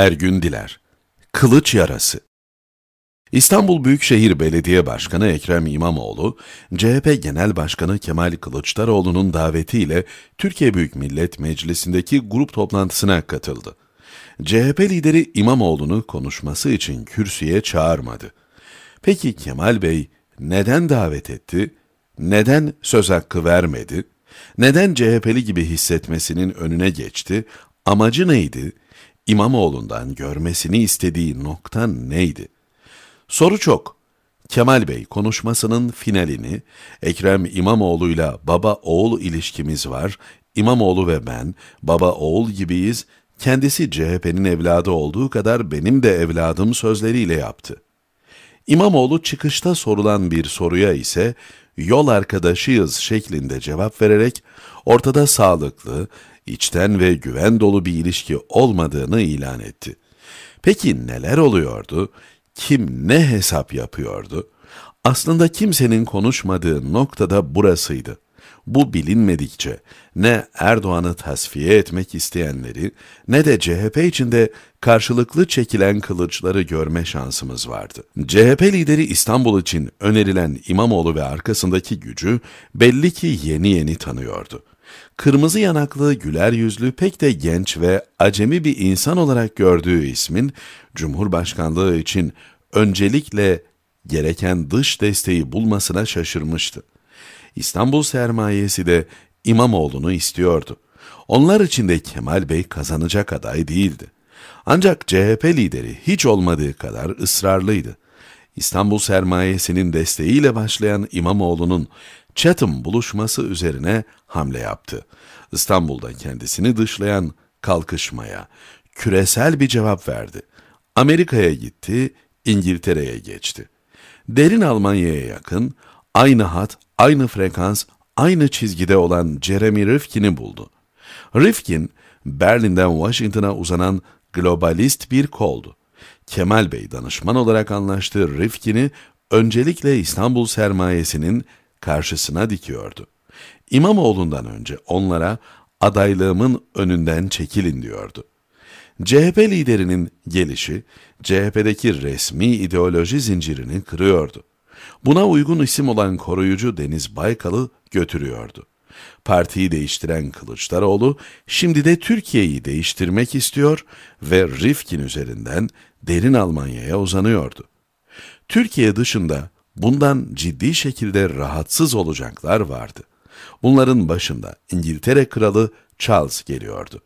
Ergün Diler Kılıç Yarası İstanbul Büyükşehir Belediye Başkanı Ekrem İmamoğlu, CHP Genel Başkanı Kemal Kılıçdaroğlu'nun davetiyle Türkiye Büyük Millet Meclisi'ndeki grup toplantısına katıldı. CHP lideri İmamoğlu'nu konuşması için kürsüye çağırmadı. Peki Kemal Bey neden davet etti? Neden söz hakkı vermedi? Neden CHP'li gibi hissetmesinin önüne geçti? Amacı neydi? İmamoğlu'ndan görmesini istediği nokta neydi? Soru çok. Kemal Bey konuşmasının finalini Ekrem İmamoğlu'yla baba-oğul ilişkimiz var. İmamoğlu ve ben baba-oğul gibiyiz. Kendisi CHP'nin evladı olduğu kadar benim de evladım sözleriyle yaptı. İmamoğlu çıkışta sorulan bir soruya ise yol arkadaşıyız şeklinde cevap vererek ortada sağlıklı, içten ve güven dolu bir ilişki olmadığını ilan etti. Peki neler oluyordu? Kim ne hesap yapıyordu? Aslında kimsenin konuşmadığı noktada burasıydı. Bu bilinmedikçe ne Erdoğan'ı tasfiye etmek isteyenleri ne de CHP içinde karşılıklı çekilen kılıçları görme şansımız vardı. CHP lideri İstanbul için önerilen İmamoğlu ve arkasındaki gücü belli ki yeni yeni tanıyordu. Kırmızı yanaklı, güler yüzlü, pek de genç ve acemi bir insan olarak gördüğü ismin Cumhurbaşkanlığı için öncelikle gereken dış desteği bulmasına şaşırmıştı. İstanbul sermayesi de İmamoğlu'nu istiyordu. Onlar için de Kemal Bey kazanacak aday değildi. Ancak CHP lideri hiç olmadığı kadar ısrarlıydı. İstanbul sermayesinin desteğiyle başlayan İmamoğlu'nun Chatham buluşması üzerine hamle yaptı. İstanbul'da kendisini dışlayan kalkışmaya küresel bir cevap verdi. Amerika'ya gitti, İngiltere'ye geçti. Derin Almanya'ya yakın, aynı hat, aynı frekans, aynı çizgide olan Jeremy Rifkin'i buldu. Rifkin, Berlin'den Washington'a uzanan globalist bir koldu. Kemal Bey danışman olarak anlaştığı Rifkin'i öncelikle İstanbul sermayesinin karşısına dikiyordu. İmamoğlu'ndan önce onlara adaylığımın önünden çekilin diyordu. CHP liderinin gelişi, CHP'deki resmi ideoloji zincirini kırıyordu. Buna uygun isim olan koruyucu Deniz Baykal'ı götürüyordu. Partiyi değiştiren Kılıçdaroğlu şimdi de Türkiye'yi değiştirmek istiyor ve Rifkin üzerinden derin Almanya'ya uzanıyordu. Türkiye dışında bundan ciddi şekilde rahatsız olacaklar vardı. Bunların başında İngiltere kralı Charles geliyordu.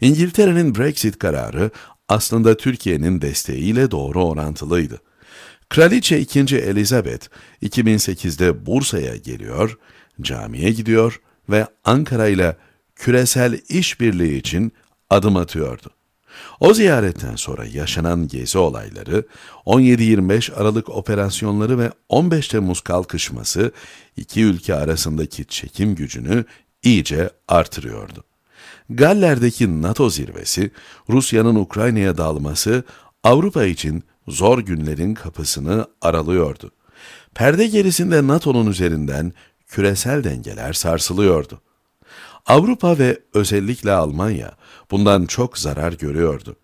İngiltere'nin Brexit kararı aslında Türkiye'nin desteğiyle doğru orantılıydı. Kraliçe 2. Elizabeth 2008'de Bursa'ya geliyor, camiye gidiyor ve Ankara ile küresel işbirliği için adım atıyordu. O ziyaretten sonra yaşanan gezi olayları, 17-25 Aralık operasyonları ve 15 Temmuz kalkışması iki ülke arasındaki çekim gücünü iyice artırıyordu. Galler'deki NATO zirvesi, Rusya'nın Ukrayna'ya dalması Avrupa için zor günlerin kapısını aralıyordu. Perde gerisinde NATO'nun üzerinden küresel dengeler sarsılıyordu. Avrupa ve özellikle Almanya bundan çok zarar görüyordu.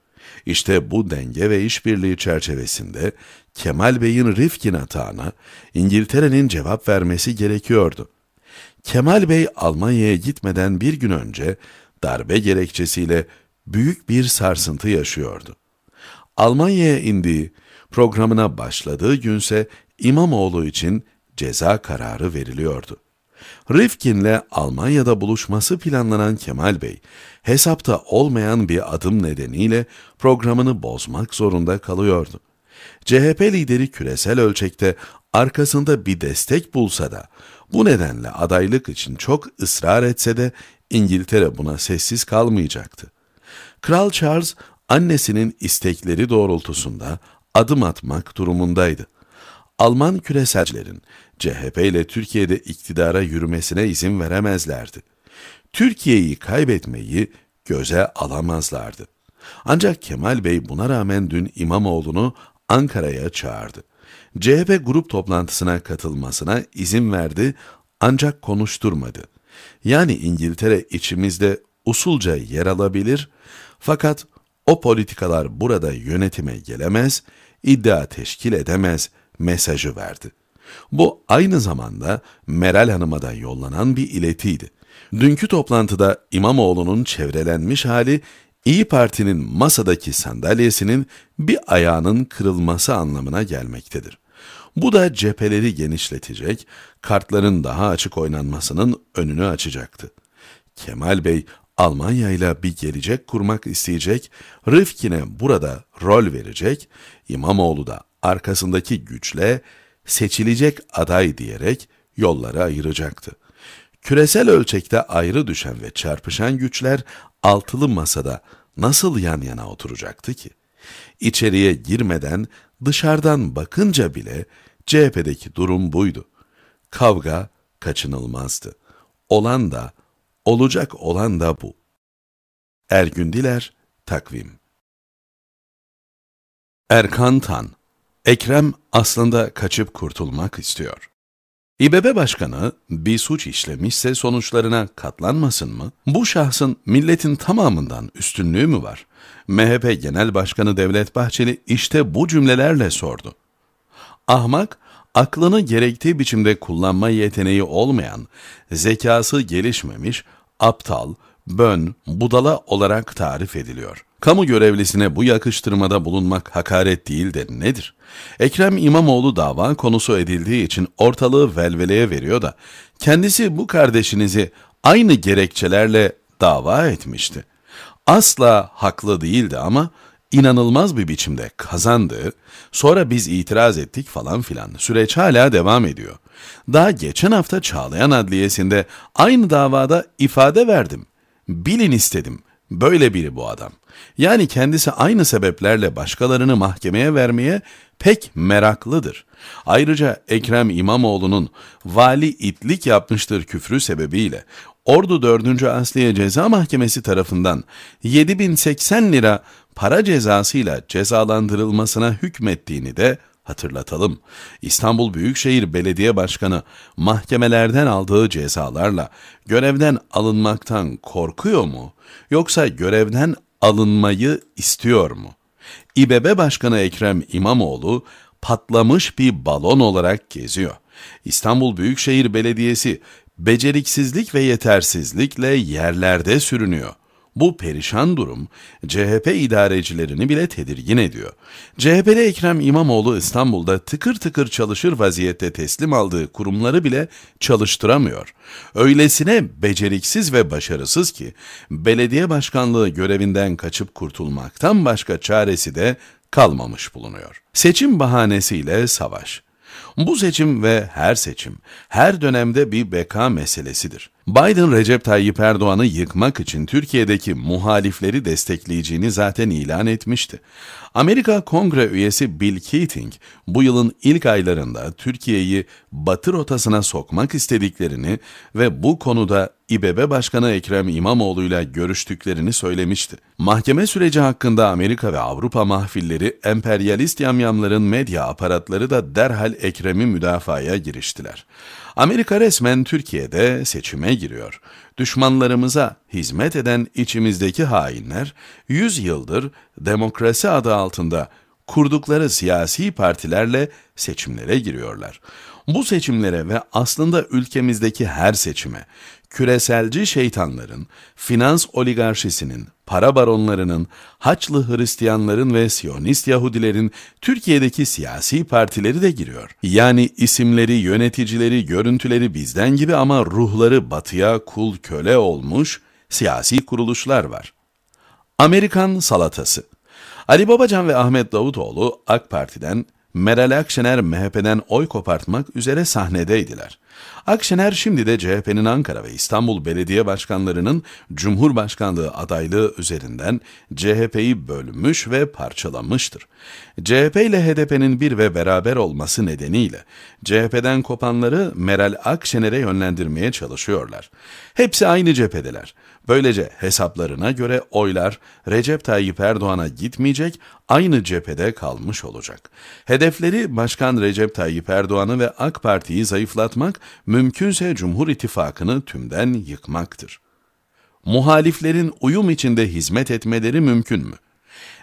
İşte bu denge ve işbirliği çerçevesinde Kemal Bey'in Rifkin atağına İngiltere'nin cevap vermesi gerekiyordu. Kemal Bey Almanya'ya gitmeden bir gün önce darbe gerekçesiyle büyük bir sarsıntı yaşıyordu. Almanya'ya indiği, programına başladığı günse İmamoğlu için ceza kararı veriliyordu. Rifkin'le Almanya'da buluşması planlanan Kemal Bey, hesapta olmayan bir adım nedeniyle programını bozmak zorunda kalıyordu. CHP lideri küresel ölçekte arkasında bir destek bulsa da, bu nedenle adaylık için çok ısrar etse de İngiltere buna sessiz kalmayacaktı. Kral Charles annesinin istekleri doğrultusunda adım atmak durumundaydı. Alman küreselcilerin CHP ile Türkiye'de iktidara yürümesine izin veremezlerdi. Türkiye'yi kaybetmeyi göze alamazlardı. Ancak Kemal Bey buna rağmen dün İmamoğlu'nu Ankara'ya çağırdı. CHP grup toplantısına katılmasına izin verdi ancak konuşturmadı. Yani İngiltere içimizde usulca yer alabilir fakat o politikalar burada yönetime gelemez, iddia teşkil edemez mesajı verdi. Bu aynı zamanda Meral Hanım'a da yollanan bir iletiydi. Dünkü toplantıda İmamoğlu'nun çevrelenmiş hali, İyi Parti'nin masadaki sandalyesinin bir ayağının kırılması anlamına gelmektedir. Bu da cepheleri genişletecek, kartların daha açık oynanmasının önünü açacaktı. Kemal Bey Almanya ile bir gelecek kurmak isteyecek, Rıfkine burada rol verecek, İmamoğlu da arkasındaki güçle seçilecek aday diyerek yolları ayıracaktı. Küresel ölçekte ayrı düşen ve çarpışan güçler altılı masada nasıl yan yana oturacaktı ki? İçeriye girmeden dışarıdan bakınca bile CHP'deki durum buydu. Kavga kaçınılmazdı. Olan da, olacak olan da bu. Ergün Diler, Takvim Erkan Tan Ekrem aslında kaçıp kurtulmak istiyor. İBB Başkanı bir suç işlemişse sonuçlarına katlanmasın mı? Bu şahsın milletin tamamından üstünlüğü mü var? MHP Genel Başkanı Devlet Bahçeli işte bu cümlelerle sordu. Ahmak, aklını gerektiği biçimde kullanma yeteneği olmayan, zekası gelişmemiş, aptal, bön, budala olarak tarif ediliyor. Kamu görevlisine bu yakıştırmada bulunmak hakaret değil de nedir? Ekrem İmamoğlu dava konusu edildiği için ortalığı velveleye veriyor da kendisi bu kardeşinizi aynı gerekçelerle dava etmişti. Asla haklı değildi ama inanılmaz bir biçimde kazandı, sonra biz itiraz ettik falan filan. Süreç hala devam ediyor. Daha geçen hafta Çağlayan Adliyesi'nde aynı davada ifade verdim. Bilin istedim. Böyle biri bu adam. Yani kendisi aynı sebeplerle başkalarını mahkemeye vermeye pek meraklıdır. Ayrıca Ekrem İmamoğlu'nun vali itlik yapmıştır küfrü sebebiyle Ordu 4. Asliye Ceza Mahkemesi tarafından 7080 lira para cezasıyla cezalandırılmasına hükmettiğini de hatırlatalım. İstanbul Büyükşehir Belediye Başkanı mahkemelerden aldığı cezalarla görevden alınmaktan korkuyor mu? Yoksa görevden alınmayı istiyor mu? İBB Başkanı Ekrem İmamoğlu patlamış bir balon olarak geziyor. İstanbul Büyükşehir Belediyesi beceriksizlik ve yetersizlikle yerlerde sürünüyor. Bu perişan durum CHP idarecilerini bile tedirgin ediyor. CHP'li Ekrem İmamoğlu İstanbul'da tıkır tıkır çalışır vaziyette teslim aldığı kurumları bile çalıştıramıyor. Öylesine beceriksiz ve başarısız ki belediye başkanlığı görevinden kaçıp kurtulmaktan başka çaresi de kalmamış bulunuyor. Seçim bahanesiyle savaş. Bu seçim ve her seçim her dönemde bir beka meselesidir. Biden Recep Tayyip Erdoğan'ı yıkmak için Türkiye'deki muhalifleri destekleyeceğini zaten ilan etmişti. Amerika Kongre üyesi Bill Keating bu yılın ilk aylarında Türkiye'yi batı rotasına sokmak istediklerini ve bu konuda İBB Başkanı Ekrem İmamoğlu ile görüştüklerini söylemişti. Mahkeme süreci hakkında Amerika ve Avrupa mahfilleri, emperyalist yamyamların medya aparatları da derhal Ekrem'i müdafaya giriştiler. Amerika resmen Türkiye'de seçime giriyor. Düşmanlarımıza hizmet eden içimizdeki hainler 100 yıldır demokrasi adı altında kurdukları siyasi partilerle seçimlere giriyorlar. Bu seçimlere ve aslında ülkemizdeki her seçime küreselci şeytanların, finans oligarşisinin, para baronlarının, Haçlı Hristiyanların ve Siyonist Yahudilerin Türkiye'deki siyasi partileri de giriyor. Yani isimleri, yöneticileri, görüntüleri bizden gibi ama ruhları batıya kul köle olmuş siyasi kuruluşlar var. Amerikan salatası Ali Babacan ve Ahmet Davutoğlu AK Parti'den Meral Akşener MHP'den oy kopartmak üzere sahnedeydiler. Akşener şimdi de CHP'nin Ankara ve İstanbul belediye başkanlarının Cumhurbaşkanlığı adaylığı üzerinden CHP'yi bölmüş ve parçalamıştır. CHP ile HDP'nin bir ve beraber olması nedeniyle CHP'den kopanları Meral Akşener'e yönlendirmeye çalışıyorlar. Hepsi aynı cephedeler. Böylece hesaplarına göre oylar Recep Tayyip Erdoğan'a gitmeyecek, aynı cephede kalmış olacak. HDP Hedefleri Başkan Recep Tayyip Erdoğan'ı ve AK Parti'yi zayıflatmak, mümkünse Cumhur İttifakı'nı tümden yıkmaktır. Muhaliflerin uyum içinde hizmet etmeleri mümkün mü?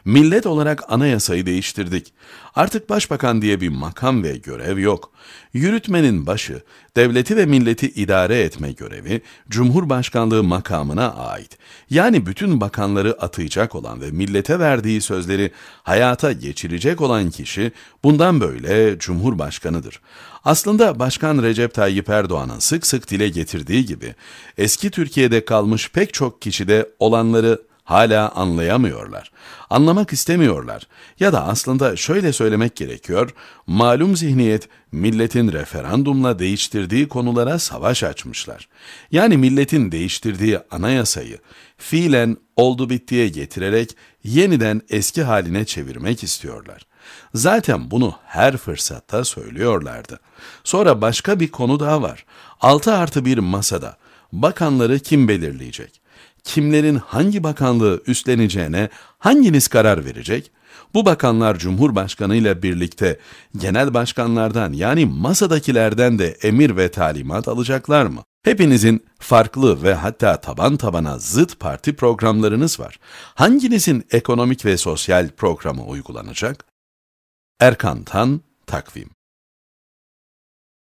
Millet olarak anayasayı değiştirdik. Artık başbakan diye bir makam ve görev yok. Yürütmenin başı, devleti ve milleti idare etme görevi Cumhurbaşkanlığı makamına ait. Yani bütün bakanları atayacak olan ve millete verdiği sözleri hayata geçirecek olan kişi bundan böyle Cumhurbaşkanıdır. Aslında Başkan Recep Tayyip Erdoğan'ın sık sık dile getirdiği gibi eski Türkiye'de kalmış pek çok kişide olanları Hala anlayamıyorlar. Anlamak istemiyorlar. Ya da aslında şöyle söylemek gerekiyor. Malum zihniyet milletin referandumla değiştirdiği konulara savaş açmışlar. Yani milletin değiştirdiği anayasayı fiilen oldu bittiye getirerek yeniden eski haline çevirmek istiyorlar. Zaten bunu her fırsatta söylüyorlardı. Sonra başka bir konu daha var. 6 artı 1 masada bakanları kim belirleyecek? kimlerin hangi bakanlığı üstleneceğine hanginiz karar verecek? Bu bakanlar Cumhurbaşkanı ile birlikte genel başkanlardan yani masadakilerden de emir ve talimat alacaklar mı? Hepinizin farklı ve hatta taban tabana zıt parti programlarınız var. Hanginizin ekonomik ve sosyal programı uygulanacak? Erkan Tan, Takvim